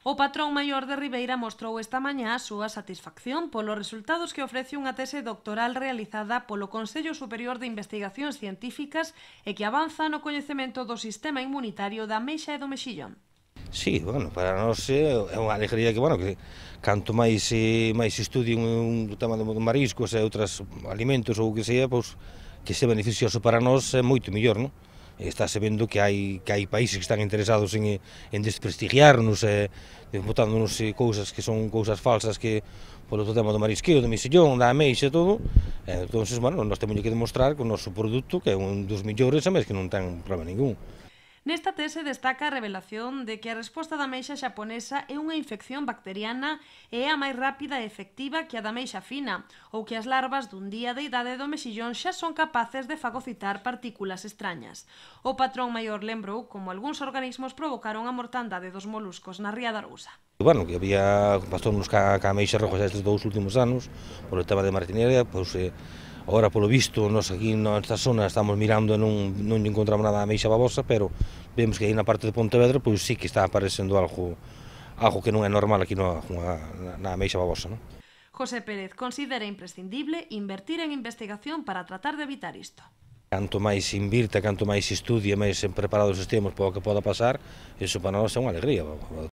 O patrón maior de Ribeira mostrou esta mañá a súa satisfacción polos resultados que ofrece unha tese doctoral realizada polo Consello Superior de Investigacións Científicas e que avanza no coñecemento do sistema inmunitario da mexa e do mexillón. Sí, bueno, para nós é unha alegría que, bueno, que canto máis eh, máis estudio un, un tema de mariscos e outros alimentos ou que sea, pois, que se beneficioso para nós é moito mellor, non? está vendo que hai que hai países que están interesados en en desprestigiarnos e eh, botándonos eh, cousas que son cousas falsas que polo outro tema do marisqueo, do misillón, da ameixa e todo. Eh, entonces, bueno, nós temos que demostrar que o noso produto que é un dos millores, a mes que non ten problema ningún. Nesta tese destaca a revelación de que a resposta da meixa xaponesa é unha infección bacteriana e é a máis rápida e efectiva que a da meixa fina, ou que as larvas dun día de idade do mexillón xa son capaces de fagocitar partículas extrañas. O patrón maior lembrou como algúns organismos provocaron a mortandade dos moluscos na ría da Arousa. Bueno, que había pastónos ca, ca meixa roxa estes dous últimos anos, polo tema de martinería, pois, pues, eh, Ora, polo visto, nós aquí nesta zona estamos mirando e non, non encontramos nada a meixa babosa, pero vemos que aí na parte de Pontevedra, pois sí que está aparecendo algo, algo que non é normal aquí no, na, na meixa babosa. Non? José Pérez considera imprescindible invertir en investigación para tratar de evitar isto. Canto máis invirta, canto máis estudia, máis preparados estemos para o que poda pasar, iso para nós é unha alegría.